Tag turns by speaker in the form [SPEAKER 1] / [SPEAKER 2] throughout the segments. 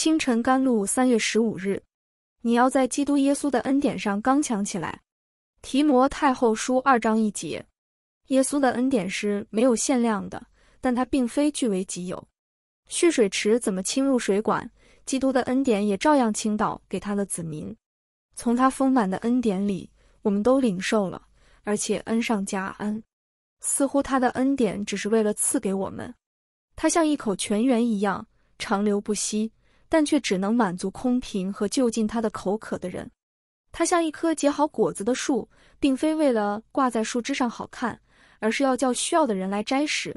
[SPEAKER 1] 清晨甘露，三月十五日，你要在基督耶稣的恩典上刚强起来。提摩太后书二章一节，耶稣的恩典是没有限量的，但他并非据为己有。蓄水池怎么侵入水管？基督的恩典也照样倾倒给他的子民。从他丰满的恩典里，我们都领受了，而且恩上加恩。似乎他的恩典只是为了赐给我们。他像一口泉源一样，长流不息。但却只能满足空瓶和就近他的口渴的人。他像一棵结好果子的树，并非为了挂在树枝上好看，而是要叫需要的人来摘食。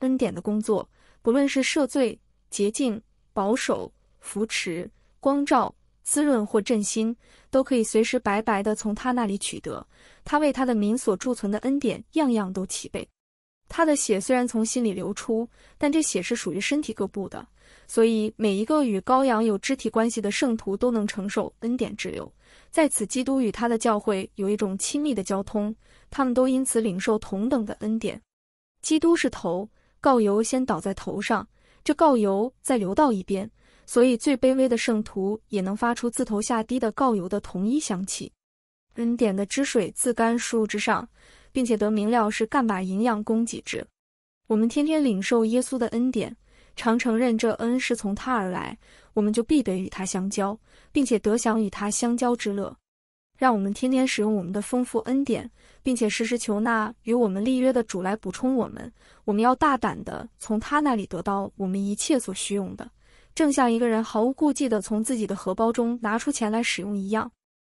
[SPEAKER 1] 恩典的工作，不论是赦罪、洁净、保守、扶持、光照、滋润或振兴，都可以随时白白的从他那里取得。他为他的民所贮存的恩典，样样都齐备。他的血虽然从心里流出，但这血是属于身体各部的，所以每一个与羔羊有肢体关系的圣徒都能承受恩典之流。在此，基督与他的教会有一种亲密的交通，他们都因此领受同等的恩典。基督是头，告油先倒在头上，这告油再流到一边，所以最卑微的圣徒也能发出自头下滴的告油的同一香气。恩典的汁水自干树枝上。并且得明了是干把营养供给之。我们天天领受耶稣的恩典，常承认这恩是从他而来，我们就必得与他相交，并且得享与他相交之乐。让我们天天使用我们的丰富恩典，并且时时求那与我们立约的主来补充我们。我们要大胆的从他那里得到我们一切所需用的，正像一个人毫无顾忌的从自己的荷包中拿出钱来使用一样。